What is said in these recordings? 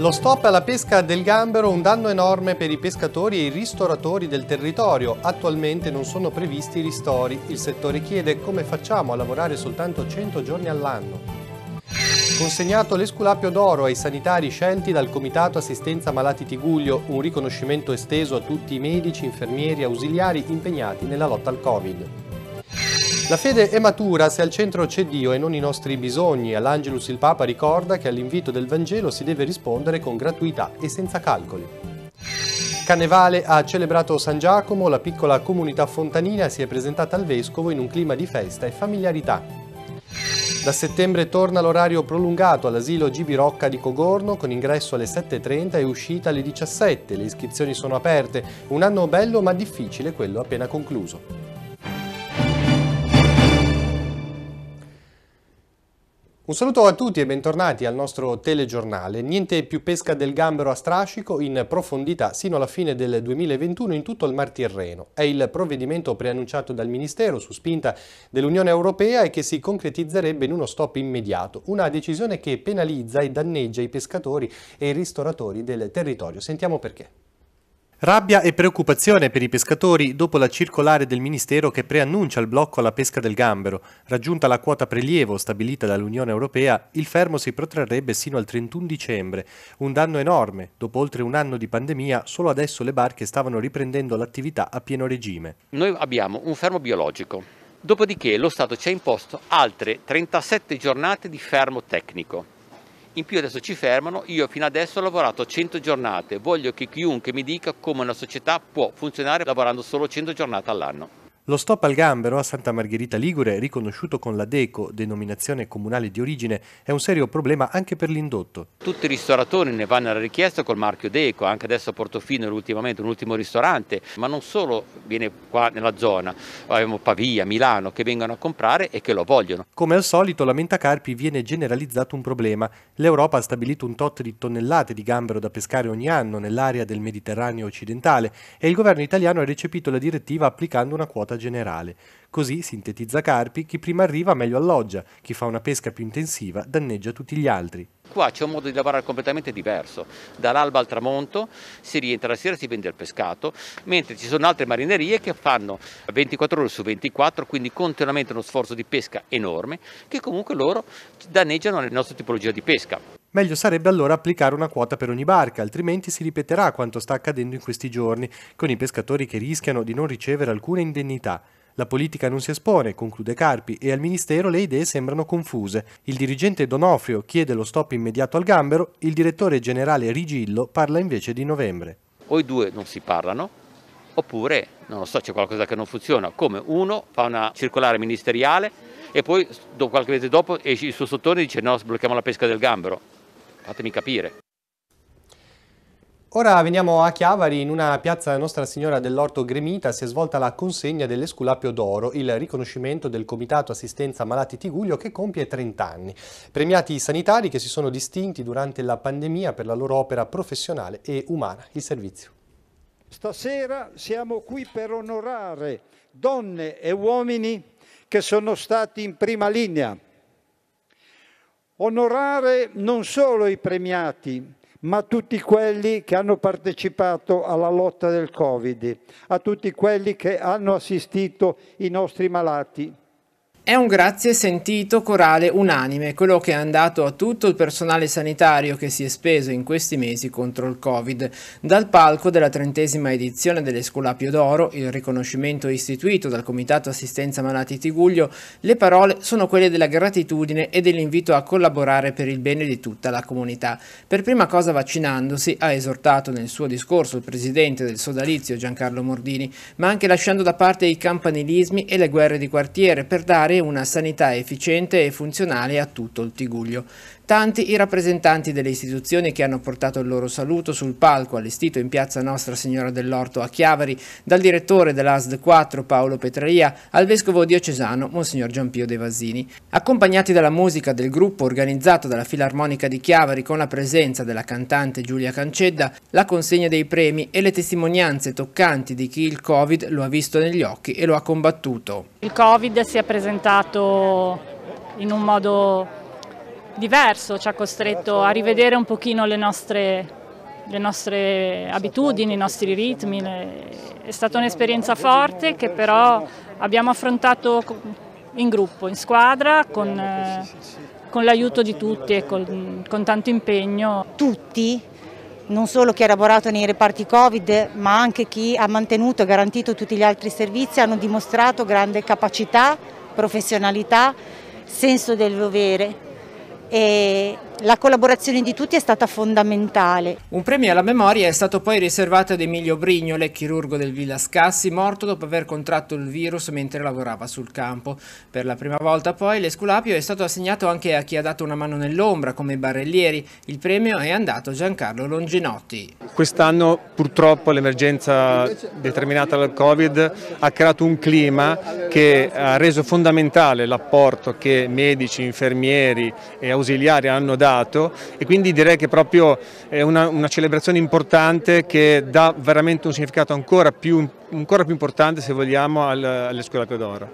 Lo stop alla pesca del gambero è un danno enorme per i pescatori e i ristoratori del territorio. Attualmente non sono previsti i ristori. Il settore chiede come facciamo a lavorare soltanto 100 giorni all'anno. Consegnato l'esculapio d'oro ai sanitari scelti dal Comitato Assistenza Malati Tiguglio, un riconoscimento esteso a tutti i medici, infermieri e ausiliari impegnati nella lotta al Covid. La fede è matura se al centro c'è Dio e non i nostri bisogni. All'Angelus il Papa ricorda che all'invito del Vangelo si deve rispondere con gratuità e senza calcoli. Cannevale ha celebrato San Giacomo, la piccola comunità fontanina si è presentata al vescovo in un clima di festa e familiarità. Da settembre torna l'orario prolungato all'asilo Gibirocca di Cogorno con ingresso alle 7.30 e uscita alle 17. Le iscrizioni sono aperte. Un anno bello ma difficile quello appena concluso. Un saluto a tutti e bentornati al nostro telegiornale. Niente più pesca del gambero a strascico in profondità sino alla fine del 2021 in tutto il Mar Tirreno. È il provvedimento preannunciato dal Ministero su spinta dell'Unione Europea e che si concretizzerebbe in uno stop immediato. Una decisione che penalizza e danneggia i pescatori e i ristoratori del territorio. Sentiamo perché. Rabbia e preoccupazione per i pescatori dopo la circolare del Ministero che preannuncia il blocco alla pesca del gambero. Raggiunta la quota prelievo stabilita dall'Unione Europea, il fermo si protrarrebbe sino al 31 dicembre. Un danno enorme. Dopo oltre un anno di pandemia, solo adesso le barche stavano riprendendo l'attività a pieno regime. Noi abbiamo un fermo biologico. Dopodiché lo Stato ci ha imposto altre 37 giornate di fermo tecnico in più adesso ci fermano, io fino adesso ho lavorato 100 giornate, voglio che chiunque mi dica come una società può funzionare lavorando solo 100 giornate all'anno. Lo stop al gambero a Santa Margherita Ligure, riconosciuto con la DECO, denominazione comunale di origine, è un serio problema anche per l'indotto. Tutti i ristoratori ne vanno alla richiesta col marchio DECO, anche adesso a Portofino ultimamente un ultimo ristorante, ma non solo viene qua nella zona, abbiamo Pavia, Milano che vengono a comprare e che lo vogliono. Come al solito lamenta Carpi viene generalizzato un problema. L'Europa ha stabilito un tot di tonnellate di gambero da pescare ogni anno nell'area del Mediterraneo occidentale e il governo italiano ha recepito la direttiva applicando una quota generale. Così, sintetizza Carpi, chi prima arriva meglio alloggia, chi fa una pesca più intensiva danneggia tutti gli altri. Qua c'è un modo di lavorare completamente diverso, dall'alba al tramonto si rientra la sera e si vende il pescato, mentre ci sono altre marinerie che fanno 24 ore su 24, quindi continuamente uno sforzo di pesca enorme, che comunque loro danneggiano la nostra tipologia di pesca. Meglio sarebbe allora applicare una quota per ogni barca, altrimenti si ripeterà quanto sta accadendo in questi giorni, con i pescatori che rischiano di non ricevere alcuna indennità. La politica non si espone, conclude Carpi, e al Ministero le idee sembrano confuse. Il dirigente Donofrio chiede lo stop immediato al gambero, il direttore generale Rigillo parla invece di novembre. O i due non si parlano, oppure, non lo so, c'è qualcosa che non funziona, come uno fa una circolare ministeriale e poi qualche mese dopo esce il suo sottone e dice no, sblocchiamo la pesca del gambero. Fatemi capire. Ora veniamo a Chiavari, in una piazza Nostra Signora dell'Orto Gremita si è svolta la consegna dell'Esculapio d'Oro, il riconoscimento del Comitato Assistenza Malati Tiguglio che compie 30 anni. Premiati i sanitari che si sono distinti durante la pandemia per la loro opera professionale e umana. Il servizio. Stasera siamo qui per onorare donne e uomini che sono stati in prima linea Onorare non solo i premiati, ma tutti quelli che hanno partecipato alla lotta del Covid, a tutti quelli che hanno assistito i nostri malati. È un grazie sentito corale unanime quello che è andato a tutto il personale sanitario che si è speso in questi mesi contro il Covid. Dal palco della trentesima edizione dell'Esculapio d'Oro, il riconoscimento istituito dal Comitato Assistenza Malati Tiguglio, le parole sono quelle della gratitudine e dell'invito a collaborare per il bene di tutta la comunità. Per prima cosa vaccinandosi, ha esortato nel suo discorso il presidente del sodalizio Giancarlo Mordini, ma anche lasciando da parte i campanilismi e le guerre di quartiere per dare assicurare una sanità efficiente e funzionale a tutto il Tiguglio. Tanti i rappresentanti delle istituzioni che hanno portato il loro saluto sul palco allestito in piazza Nostra Signora dell'Orto a Chiavari, dal direttore dell'ASD 4 Paolo Petraia al vescovo diocesano Monsignor Giampio De Vasini. Accompagnati dalla musica del gruppo organizzato dalla Filarmonica di Chiavari con la presenza della cantante Giulia Cancedda, la consegna dei premi e le testimonianze toccanti di chi il Covid lo ha visto negli occhi e lo ha combattuto. Il Covid si è presentato in un modo diverso, ci ha costretto a rivedere un pochino le nostre, le nostre abitudini, i nostri ritmi. È stata un'esperienza forte che però abbiamo affrontato in gruppo, in squadra, con, eh, con l'aiuto di tutti e con, con tanto impegno. Tutti? non solo chi ha lavorato nei reparti Covid, ma anche chi ha mantenuto e garantito tutti gli altri servizi, hanno dimostrato grande capacità, professionalità, senso del dovere, eh, La collaborazione di tutti è stata fondamentale. Un premio alla memoria è stato poi riservato ad Emilio Brignole, chirurgo del Villa Scassi, morto dopo aver contratto il virus mentre lavorava sul campo. Per la prima volta poi l'Esculapio è stato assegnato anche a chi ha dato una mano nell'ombra, come i barellieri. Il premio è andato a Giancarlo Longinotti. Quest'anno purtroppo l'emergenza determinata dal Covid ha creato un clima che ha reso fondamentale l'apporto che medici, infermieri e ausiliari hanno dato dato e quindi direi che proprio è eh, una, una celebrazione importante che dà veramente un significato ancora più, ancora più importante se vogliamo alle scuole d'oro.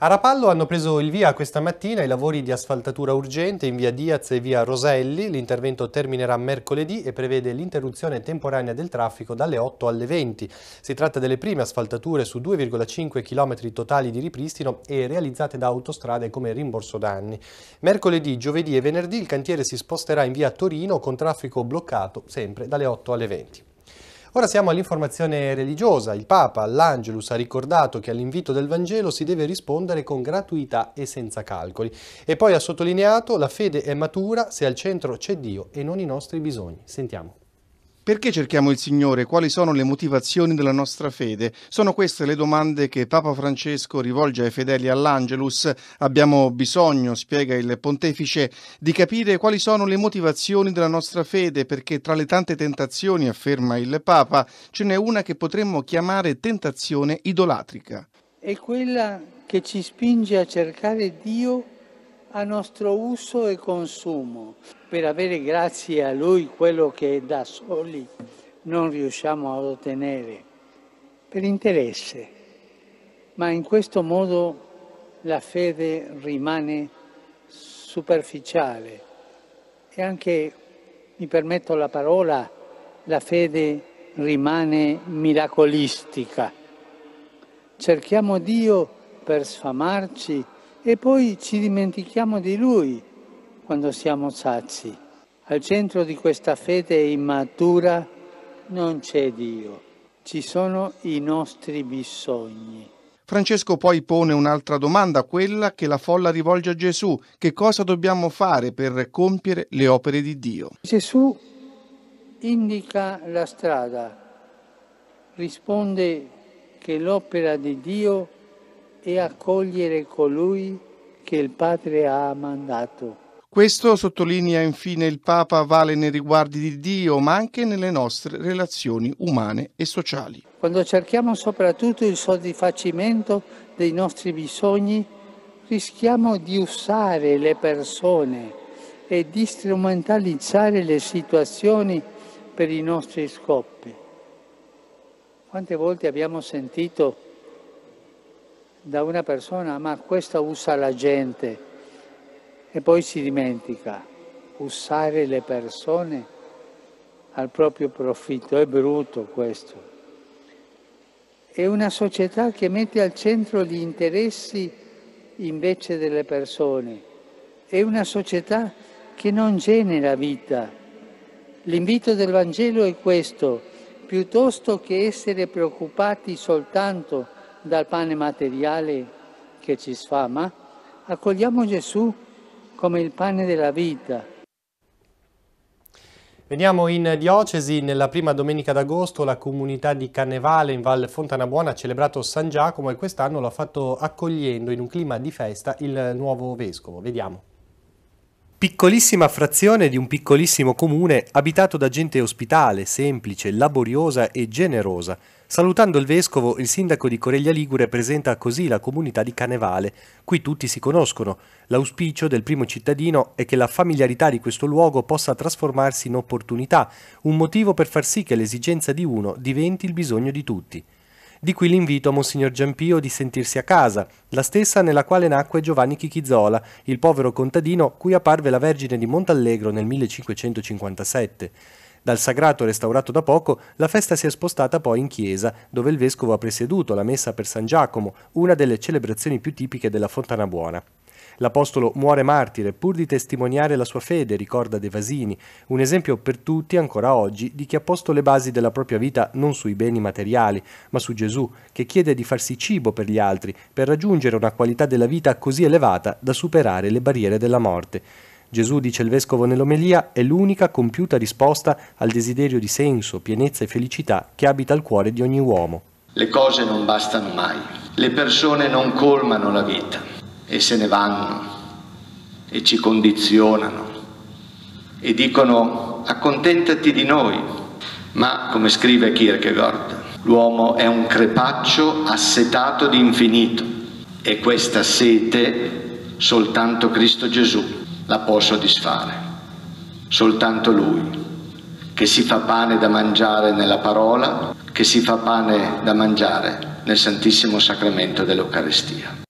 A Rapallo hanno preso il via questa mattina i lavori di asfaltatura urgente in via Diaz e via Roselli. L'intervento terminerà mercoledì e prevede l'interruzione temporanea del traffico dalle 8 alle 20. Si tratta delle prime asfaltature su 2,5 km totali di ripristino e realizzate da autostrade come rimborso danni. Mercoledì, giovedì e venerdì il cantiere si sposterà in via Torino con traffico bloccato sempre dalle 8 alle 20. Ora siamo all'informazione religiosa. Il Papa all'Angelus ha ricordato che all'invito del Vangelo si deve rispondere con gratuità e senza calcoli. E poi ha sottolineato la fede è matura se al centro c'è Dio e non i nostri bisogni. Sentiamo. Perché cerchiamo il Signore? Quali sono le motivazioni della nostra fede? Sono queste le domande che Papa Francesco rivolge ai fedeli all'Angelus. Abbiamo bisogno, spiega il pontefice, di capire quali sono le motivazioni della nostra fede, perché tra le tante tentazioni, afferma il Papa, ce n'è una che potremmo chiamare tentazione idolatrica. È quella che ci spinge a cercare Dio a nostro uso e consumo, per avere grazie a Lui quello che da soli non riusciamo ad ottenere, per interesse. Ma in questo modo la fede rimane superficiale e anche, mi permetto la parola, la fede rimane miracolistica. Cerchiamo Dio per sfamarci e poi ci dimentichiamo di Lui quando siamo sazi. Al centro di questa fede immatura non c'è Dio, ci sono i nostri bisogni. Francesco poi pone un'altra domanda, quella che la folla rivolge a Gesù. Che cosa dobbiamo fare per compiere le opere di Dio? Gesù indica la strada, risponde che l'opera di Dio è accogliere colui che il Padre ha mandato. Questo, sottolinea infine il Papa, vale nei riguardi di Dio, ma anche nelle nostre relazioni umane e sociali. Quando cerchiamo soprattutto il soddisfacimento dei nostri bisogni, rischiamo di usare le persone e di strumentalizzare le situazioni per i nostri scopi. Quante volte abbiamo sentito da una persona, ma questo usa la gente, e poi si dimentica. Usare le persone al proprio profitto è brutto questo. È una società che mette al centro gli interessi invece delle persone. È una società che non genera vita. L'invito del Vangelo è questo, piuttosto che essere preoccupati soltanto dal pane materiale che ci sfama, accogliamo Gesù come il pane della vita. Veniamo in diocesi, nella prima domenica d'agosto la comunità di Cannevale in Val Fontanabuona ha celebrato San Giacomo e quest'anno l'ha fatto accogliendo in un clima di festa il nuovo vescovo. Vediamo. Piccolissima frazione di un piccolissimo comune abitato da gente ospitale, semplice, laboriosa e generosa. Salutando il vescovo, il sindaco di Coreglia Ligure presenta così la comunità di Canevale. Qui tutti si conoscono. L'auspicio del primo cittadino è che la familiarità di questo luogo possa trasformarsi in opportunità, un motivo per far sì che l'esigenza di uno diventi il bisogno di tutti. Di qui l'invito a Monsignor Giampio di sentirsi a casa, la stessa nella quale nacque Giovanni Chichizola, il povero contadino cui apparve la Vergine di Montallegro nel 1557. Dal sagrato restaurato da poco, la festa si è spostata poi in chiesa, dove il vescovo ha presieduto la messa per San Giacomo, una delle celebrazioni più tipiche della Fontana Buona. L'Apostolo muore martire pur di testimoniare la sua fede, ricorda De Vasini, un esempio per tutti ancora oggi di chi ha posto le basi della propria vita non sui beni materiali, ma su Gesù, che chiede di farsi cibo per gli altri, per raggiungere una qualità della vita così elevata da superare le barriere della morte. Gesù, dice il vescovo nell'omelia, è l'unica compiuta risposta al desiderio di senso, pienezza e felicità che abita il cuore di ogni uomo. Le cose non bastano mai, le persone non colmano la vita e se ne vanno e ci condizionano e dicono accontentati di noi, ma come scrive Kierkegaard, l'uomo è un crepaccio assetato di infinito e questa sete soltanto Cristo Gesù la può soddisfare, soltanto Lui, che si fa pane da mangiare nella parola, che si fa pane da mangiare nel Santissimo Sacramento dell'Eucarestia.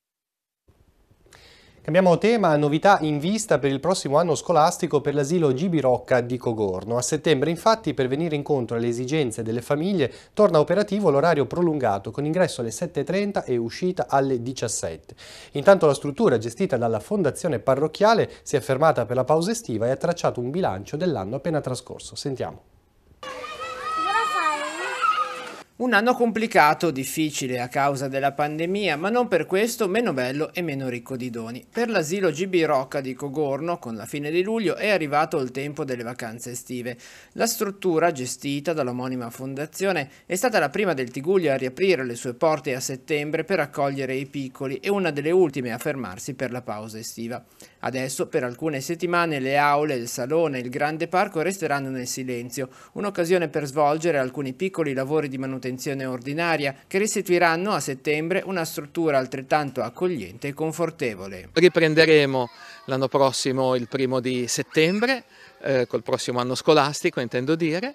Cambiamo tema, novità in vista per il prossimo anno scolastico per l'asilo Gibirocca di Cogorno. A settembre infatti, per venire incontro alle esigenze delle famiglie, torna operativo l'orario prolungato con ingresso alle 7.30 e uscita alle 17. Intanto la struttura gestita dalla Fondazione Parrocchiale si è fermata per la pausa estiva e ha tracciato un bilancio dell'anno appena trascorso. Sentiamo. Un anno complicato, difficile a causa della pandemia, ma non per questo meno bello e meno ricco di doni. Per l'asilo GB Rocca di Cogorno, con la fine di luglio, è arrivato il tempo delle vacanze estive. La struttura, gestita dall'omonima fondazione, è stata la prima del Tiguglio a riaprire le sue porte a settembre per accogliere i piccoli e una delle ultime a fermarsi per la pausa estiva. Adesso, per alcune settimane, le aule, il salone e il grande parco resteranno nel silenzio, un'occasione per svolgere alcuni piccoli lavori di manutenzione manutenzione ordinaria che restituiranno a settembre una struttura altrettanto accogliente e confortevole. Riprenderemo l'anno prossimo il primo di settembre, eh, col prossimo anno scolastico intendo dire,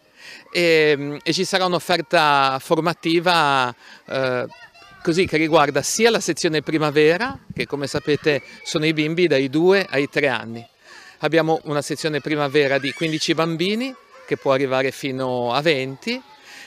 e, mm, e ci sarà un'offerta formativa eh, così che riguarda sia la sezione primavera, che come sapete sono i bimbi dai 2 ai 3 anni. Abbiamo una sezione primavera di 15 bambini che può arrivare fino a 20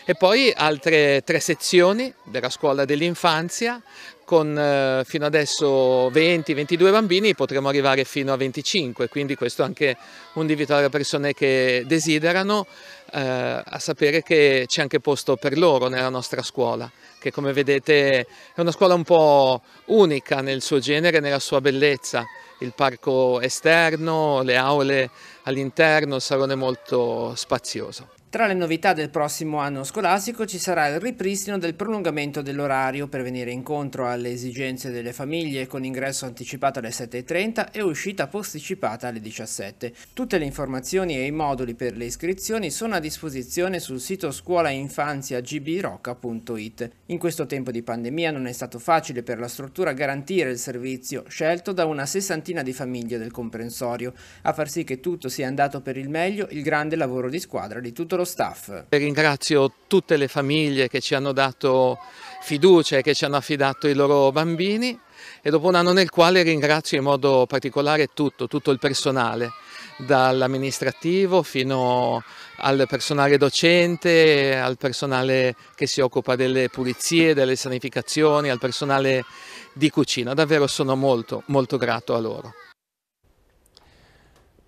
e poi altre tre sezioni della scuola dell'infanzia con eh, fino adesso 20-22 bambini potremo arrivare fino a 25, quindi questo è anche un invito alle persone che desiderano eh, a sapere che c'è anche posto per loro nella nostra scuola, che come vedete è una scuola un po' unica nel suo genere, nella sua bellezza, il parco esterno, le aule all'interno, il salone molto spazioso. Tra le novità del prossimo anno scolastico ci sarà il ripristino del prolungamento dell'orario per venire incontro alle esigenze delle famiglie con ingresso anticipato alle 7.30 e uscita posticipata alle 17. Tutte le informazioni e i moduli per le iscrizioni sono a disposizione sul sito scuolainfanziagbirocca.it. In questo tempo di pandemia non è stato facile per la struttura garantire il servizio scelto da una sessantina di famiglie del comprensorio, a far sì che tutto sia andato per il meglio il grande lavoro di squadra di tutto lo staff. Eh, ringrazio tutte le famiglie che ci hanno dato fiducia e che ci hanno affidato i loro bambini e dopo un anno nel quale ringrazio in modo particolare tutto, tutto il personale, dall'amministrativo fino al personale docente, al personale che si occupa delle pulizie, delle sanificazioni, al personale di cucina. Davvero sono molto, molto grato a loro.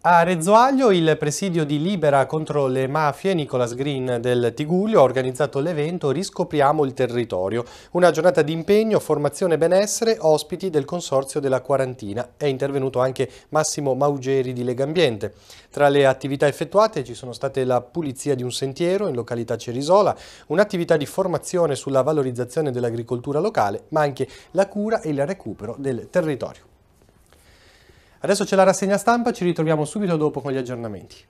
A Rezzoaglio il presidio di Libera contro le mafie Nicolas Green del Tiguglio ha organizzato l'evento Riscopriamo il territorio, una giornata di impegno, formazione e benessere, ospiti del Consorzio della Quarantina. È intervenuto anche Massimo Maugeri di Legambiente. Tra le attività effettuate ci sono state la pulizia di un sentiero in località Cerisola, un'attività di formazione sulla valorizzazione dell'agricoltura locale, ma anche la cura e il recupero del territorio. Adesso c'è la rassegna stampa, ci ritroviamo subito dopo con gli aggiornamenti.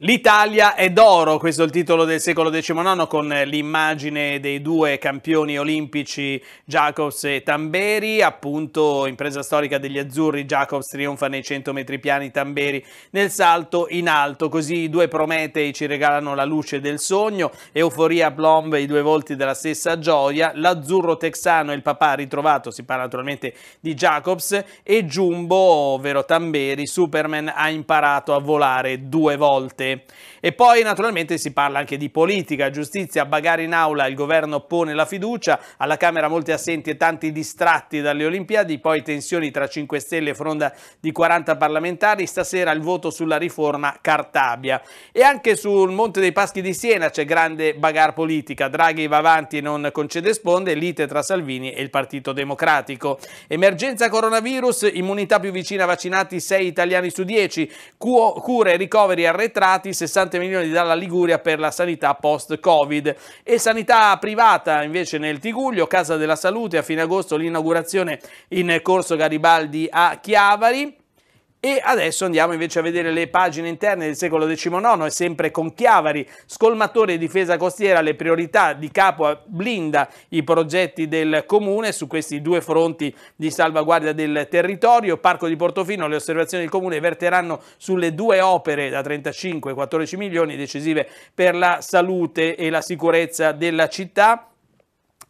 L'Italia è d'oro, questo è il titolo del secolo XIX con eh, l'immagine dei due campioni olimpici Jacobs e Tamberi, appunto impresa storica degli azzurri, Jacobs trionfa nei 100 metri piani, Tamberi nel salto in alto, così i due Prometei ci regalano la luce del sogno, Euforia Plomb, i due volti della stessa gioia, l'azzurro texano e il papà ritrovato, si parla naturalmente di Jacobs, e Jumbo, ovvero Tamberi, Superman ha imparato a volare due volte state. E poi naturalmente si parla anche di politica, giustizia, bagare in aula, il governo pone la fiducia, alla Camera molti assenti e tanti distratti dalle Olimpiadi, poi tensioni tra 5 Stelle e fronda di 40 parlamentari, stasera il voto sulla riforma Cartabia. E anche sul Monte dei Paschi di Siena c'è grande bagar politica, Draghi va avanti e non concede sponde, lite tra Salvini e il Partito Democratico. Emergenza coronavirus, immunità più vicina vaccinati 6 italiani su 10, cure, e ricoveri arretrati, destinati 60 milioni dalla Liguria per la sanità post-Covid. E sanità privata invece nel Tiguglio, Casa della Salute, a fine agosto l'inaugurazione in corso Garibaldi a Chiavari. E adesso andiamo invece a vedere le pagine interne del secolo XIX, e sempre con Chiavari, scolmatore e difesa costiera, le priorità di capo blinda i progetti del comune su questi due fronti di salvaguardia del territorio. Parco di Portofino, le osservazioni del comune verteranno sulle due opere da 35 14 milioni decisive per la salute e la sicurezza della città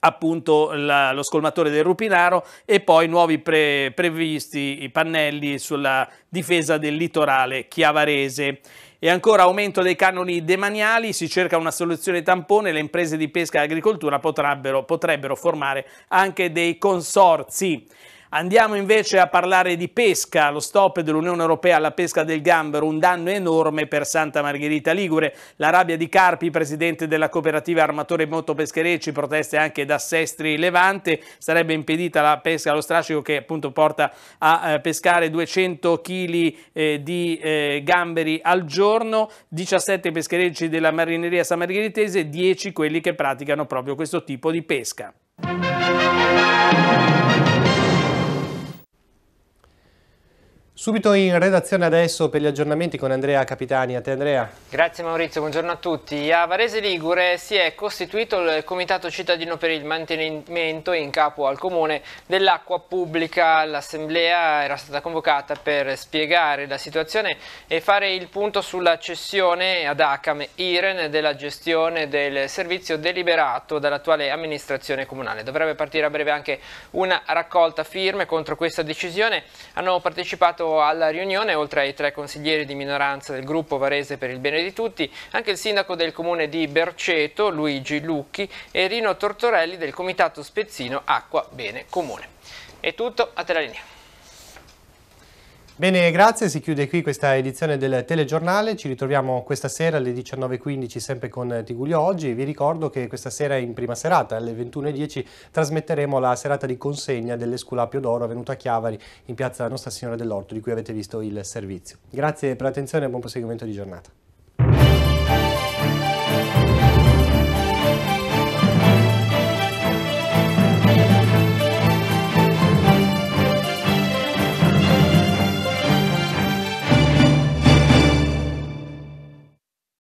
appunto la, lo scolmatore del Rupinaro e poi nuovi pre, previsti i pannelli sulla difesa del litorale chiavarese. E ancora aumento dei canoni demaniali, si cerca una soluzione tampone, le imprese di pesca e agricoltura potrebbero, potrebbero formare anche dei consorzi. Andiamo invece a parlare di pesca, lo stop dell'Unione Europea alla pesca del gambero, un danno enorme per Santa Margherita Ligure. La rabbia di Carpi, presidente della cooperativa Armatori Motopescherecci, proteste anche da Sestri Levante, sarebbe impedita la pesca allo strascico che appunto porta a eh, pescare 200 kg eh, di eh, gamberi al giorno, 17 pescherecci della marineria samargheritese, 10 quelli che praticano proprio questo tipo di pesca. Subito in redazione adesso per gli aggiornamenti con Andrea Capitani. A te Andrea. Grazie Maurizio, buongiorno a tutti. A Varese Ligure si è costituito il Comitato Cittadino per il Mantenimento in capo al Comune dell'Acqua Pubblica. L'assemblea era stata convocata per spiegare la situazione e fare il punto sulla cessione ad ACAM IREN della gestione del servizio deliberato dall'attuale amministrazione comunale. Dovrebbe partire a breve anche una raccolta firme contro questa decisione. Hanno partecipato partecipato alla riunione, oltre ai tre consiglieri di minoranza del gruppo Varese per il bene di tutti, anche il sindaco del comune di Berceto, Luigi Lucchi, e Rino Tortorelli del comitato spezzino Acqua Bene Comune. È tutto, a te la linea. Bene, grazie, si chiude qui questa edizione del telegiornale, ci ritroviamo questa sera alle 19.15 sempre con Tiguglio Oggi, vi ricordo che questa sera in prima serata alle 21.10 trasmetteremo la serata di consegna dell'Esculapio d'Oro avvenuta a Chiavari in piazza Nostra Signora dell'Orto di cui avete visto il servizio. Grazie per l'attenzione e buon proseguimento di giornata.